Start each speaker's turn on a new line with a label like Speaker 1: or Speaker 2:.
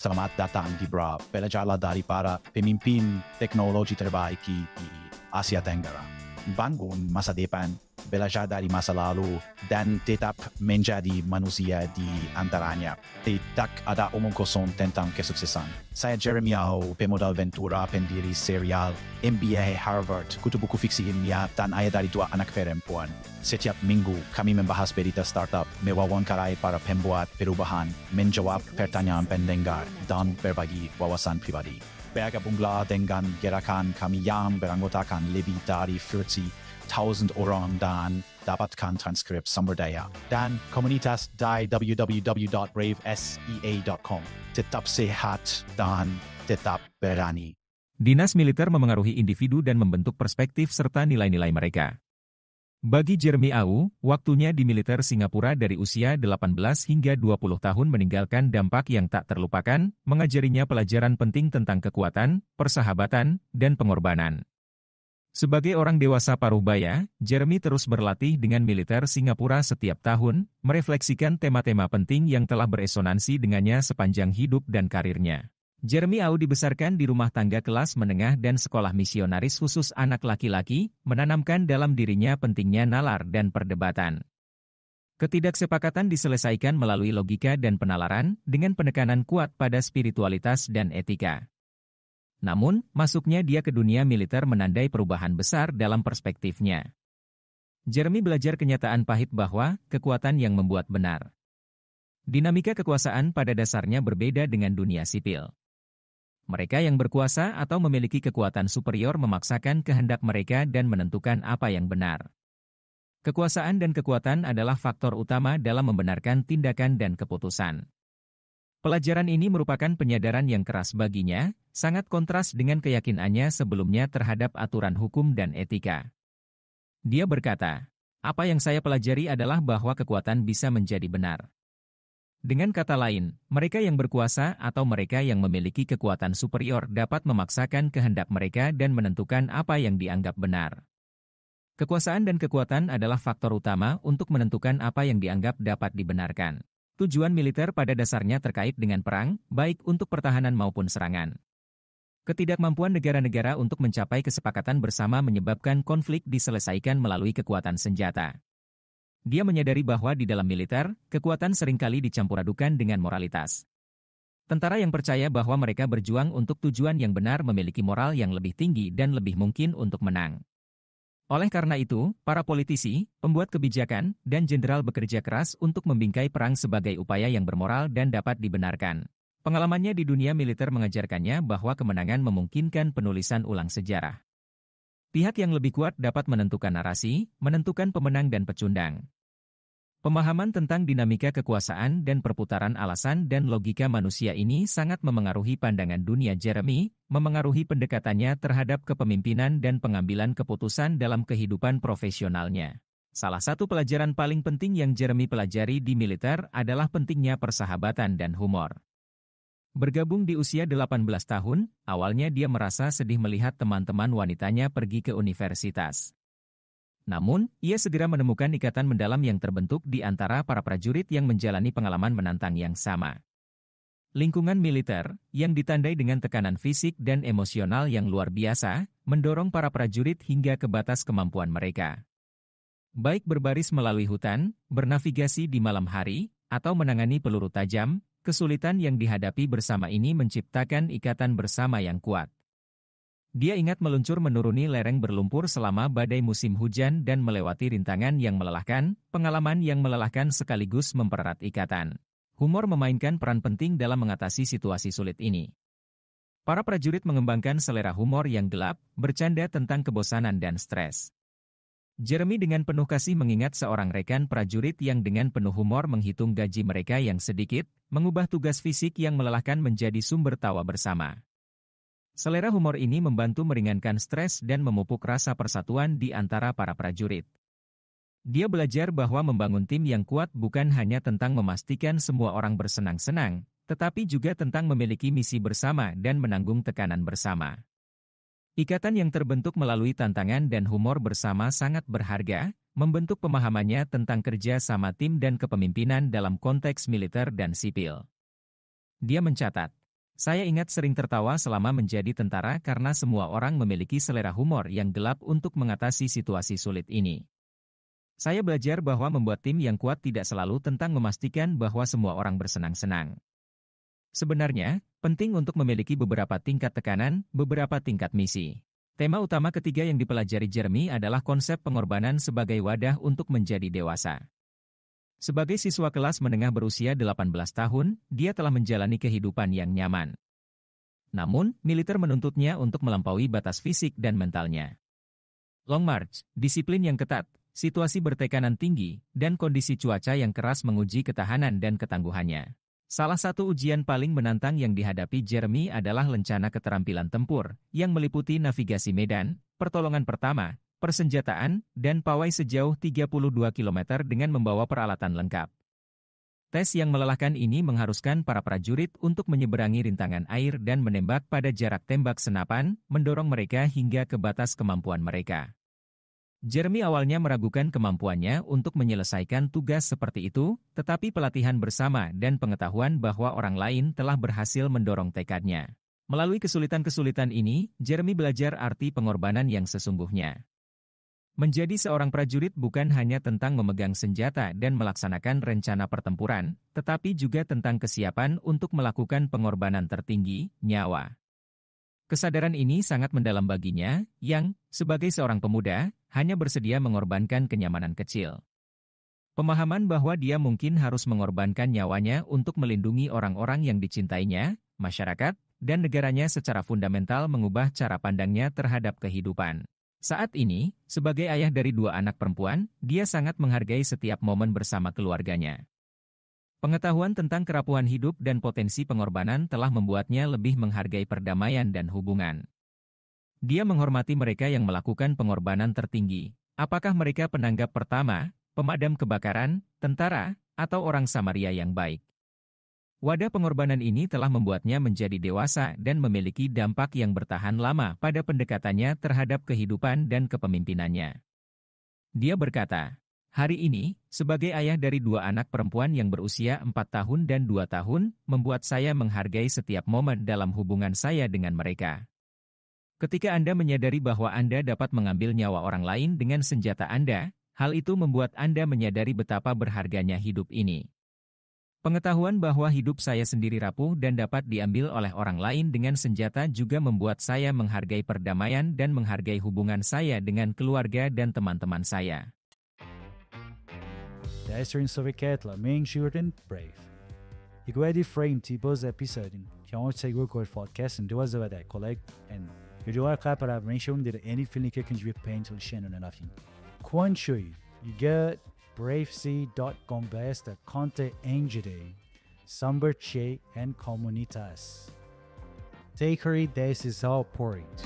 Speaker 1: Salamat datang di Bra, belajarlah daripada pemimpin teknologi terbaik di Asia Tenggara. Bangun masa depan belajar dari masa lalu dan tetap menjadi manusia di antaranya. Tidak ada omong kosong tentang kesuksesan. Saya Jeremy Yao, pemodal Ventura, pendiri serial MBA Harvard, kutu buku fiksi ilmiah, dan ayah dari dua anak perempuan. Setiap minggu kami membahas berita startup, mewawancarai para pembuat perubahan, menjawab pertanyaan pendengar, dan berbagi wawasan pribadi. Bungla, Dengan, Gerakan, Kamiyam, Berangotakan, Levi, Dari, Fürzi, Orang, Dan, Dabatkan Transcript, Summerdaya, dan komunitas di www.bravesea.com. Tetap sehat dan tetap berani. Dinas militer memengaruhi individu dan membentuk perspektif serta nilai-nilai mereka. Bagi Jeremy Au, waktunya di militer Singapura dari usia 18 hingga 20 tahun meninggalkan dampak yang tak terlupakan, mengajarinya pelajaran penting tentang kekuatan, persahabatan, dan pengorbanan. Sebagai orang dewasa paruh baya, Jeremy terus berlatih dengan militer Singapura setiap tahun, merefleksikan tema-tema penting yang telah beresonansi dengannya sepanjang hidup dan karirnya. Jeremy Au dibesarkan di rumah tangga kelas menengah dan sekolah misionaris khusus anak laki-laki, menanamkan dalam dirinya pentingnya nalar dan perdebatan. Ketidaksepakatan diselesaikan melalui logika dan penalaran, dengan penekanan kuat pada spiritualitas dan etika. Namun, masuknya dia ke dunia militer menandai perubahan besar dalam perspektifnya. Jeremy belajar kenyataan pahit bahwa kekuatan yang membuat benar. Dinamika kekuasaan pada dasarnya berbeda dengan dunia sipil. Mereka yang berkuasa atau memiliki kekuatan superior memaksakan kehendak mereka dan menentukan apa yang benar. Kekuasaan dan kekuatan adalah faktor utama dalam membenarkan tindakan dan keputusan. Pelajaran ini merupakan penyadaran yang keras baginya, sangat kontras dengan keyakinannya sebelumnya terhadap aturan hukum dan etika. Dia berkata, "Apa yang saya pelajari adalah bahwa kekuatan bisa menjadi benar. Dengan kata lain, mereka yang berkuasa atau mereka yang memiliki kekuatan superior dapat memaksakan kehendak mereka dan menentukan apa yang dianggap benar. Kekuasaan dan kekuatan adalah faktor utama untuk menentukan apa yang dianggap dapat dibenarkan. Tujuan militer pada dasarnya terkait dengan perang, baik untuk pertahanan maupun serangan. Ketidakmampuan negara-negara untuk mencapai kesepakatan bersama menyebabkan konflik diselesaikan melalui kekuatan senjata. Dia menyadari bahwa di dalam militer, kekuatan seringkali dicampur adukan dengan moralitas. Tentara yang percaya bahwa mereka berjuang untuk tujuan yang benar memiliki moral yang lebih tinggi dan lebih mungkin untuk menang. Oleh karena itu, para politisi, pembuat kebijakan, dan jenderal bekerja keras untuk membingkai perang sebagai upaya yang bermoral dan dapat dibenarkan. Pengalamannya di dunia militer mengajarkannya bahwa kemenangan memungkinkan penulisan ulang sejarah. Pihak yang lebih kuat dapat menentukan narasi, menentukan pemenang dan pecundang. Pemahaman tentang dinamika kekuasaan dan perputaran alasan dan logika manusia ini sangat memengaruhi pandangan dunia Jeremy, memengaruhi pendekatannya terhadap kepemimpinan dan pengambilan keputusan dalam kehidupan profesionalnya. Salah satu pelajaran paling penting yang Jeremy pelajari di militer adalah pentingnya persahabatan dan humor. Bergabung di usia 18 tahun, awalnya dia merasa sedih melihat teman-teman wanitanya pergi ke universitas. Namun, ia segera menemukan ikatan mendalam yang terbentuk di antara para prajurit yang menjalani pengalaman menantang yang sama. Lingkungan militer, yang ditandai dengan tekanan fisik dan emosional yang luar biasa, mendorong para prajurit hingga ke batas kemampuan mereka. Baik berbaris melalui hutan, bernavigasi di malam hari, atau menangani peluru tajam, Kesulitan yang dihadapi bersama ini menciptakan ikatan bersama yang kuat. Dia ingat meluncur menuruni lereng berlumpur selama badai musim hujan dan melewati rintangan yang melelahkan, pengalaman yang melelahkan sekaligus mempererat ikatan. Humor memainkan peran penting dalam mengatasi situasi sulit ini. Para prajurit mengembangkan selera humor yang gelap, bercanda tentang kebosanan dan stres. Jeremy dengan penuh kasih mengingat seorang rekan prajurit yang dengan penuh humor menghitung gaji mereka yang sedikit, mengubah tugas fisik yang melelahkan menjadi sumber tawa bersama. Selera humor ini membantu meringankan stres dan memupuk rasa persatuan di antara para prajurit. Dia belajar bahwa membangun tim yang kuat bukan hanya tentang memastikan semua orang bersenang-senang, tetapi juga tentang memiliki misi bersama dan menanggung tekanan bersama. Ikatan yang terbentuk melalui tantangan dan humor bersama sangat berharga, membentuk pemahamannya tentang kerja sama tim dan kepemimpinan dalam konteks militer dan sipil. Dia mencatat, saya ingat sering tertawa selama menjadi tentara karena semua orang memiliki selera humor yang gelap untuk mengatasi situasi sulit ini. Saya belajar bahwa membuat tim yang kuat tidak selalu tentang memastikan bahwa semua orang bersenang-senang. Sebenarnya, penting untuk memiliki beberapa tingkat tekanan, beberapa tingkat misi. Tema utama ketiga yang dipelajari Jeremy adalah konsep pengorbanan sebagai wadah untuk menjadi dewasa. Sebagai siswa kelas menengah berusia 18 tahun, dia telah menjalani kehidupan yang nyaman. Namun, militer menuntutnya untuk melampaui batas fisik dan mentalnya. Long March, disiplin yang ketat, situasi bertekanan tinggi, dan kondisi cuaca yang keras menguji ketahanan dan ketangguhannya. Salah satu ujian paling menantang yang dihadapi Jeremy adalah lencana keterampilan tempur, yang meliputi navigasi medan, pertolongan pertama, persenjataan, dan pawai sejauh 32 km dengan membawa peralatan lengkap. Tes yang melelahkan ini mengharuskan para prajurit untuk menyeberangi rintangan air dan menembak pada jarak tembak senapan, mendorong mereka hingga ke batas kemampuan mereka. Jeremy awalnya meragukan kemampuannya untuk menyelesaikan tugas seperti itu, tetapi pelatihan bersama dan pengetahuan bahwa orang lain telah berhasil mendorong tekadnya. Melalui kesulitan-kesulitan ini, Jeremy belajar arti pengorbanan yang sesungguhnya. Menjadi seorang prajurit bukan hanya tentang memegang senjata dan melaksanakan rencana pertempuran, tetapi juga tentang kesiapan untuk melakukan pengorbanan tertinggi, nyawa. Kesadaran ini sangat mendalam baginya, yang, sebagai seorang pemuda, hanya bersedia mengorbankan kenyamanan kecil. Pemahaman bahwa dia mungkin harus mengorbankan nyawanya untuk melindungi orang-orang yang dicintainya, masyarakat, dan negaranya secara fundamental mengubah cara pandangnya terhadap kehidupan. Saat ini, sebagai ayah dari dua anak perempuan, dia sangat menghargai setiap momen bersama keluarganya. Pengetahuan tentang kerapuhan hidup dan potensi pengorbanan telah membuatnya lebih menghargai perdamaian dan hubungan. Dia menghormati mereka yang melakukan pengorbanan tertinggi. Apakah mereka penanggap pertama, pemadam kebakaran, tentara, atau orang Samaria yang baik? Wadah pengorbanan ini telah membuatnya menjadi dewasa dan memiliki dampak yang bertahan lama pada pendekatannya terhadap kehidupan dan kepemimpinannya. Dia berkata, Hari ini, sebagai ayah dari dua anak perempuan yang berusia 4 tahun dan 2 tahun, membuat saya menghargai setiap momen dalam hubungan saya dengan mereka. Ketika Anda menyadari bahwa Anda dapat mengambil nyawa orang lain dengan senjata Anda, hal itu membuat Anda menyadari betapa berharganya hidup ini. Pengetahuan bahwa hidup saya sendiri rapuh dan dapat diambil oleh orang lain dengan senjata juga membuat saya menghargai perdamaian dan menghargai hubungan saya dengan keluarga dan teman-teman saya. Esther in Soveketla, Menjur and Brave. Igwedi framed Tibo's episode em que ontem saiu o podcast em duas horas da colega e eu acá para mention did any feeling que contribute pain to Shannon and nothing. Quan Shui, you get bravesea.com best conte angere, samber che and comunitas. Takery, this is all porridge.